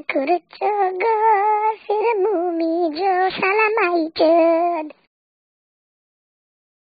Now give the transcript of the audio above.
ठाकुर चो गो सिर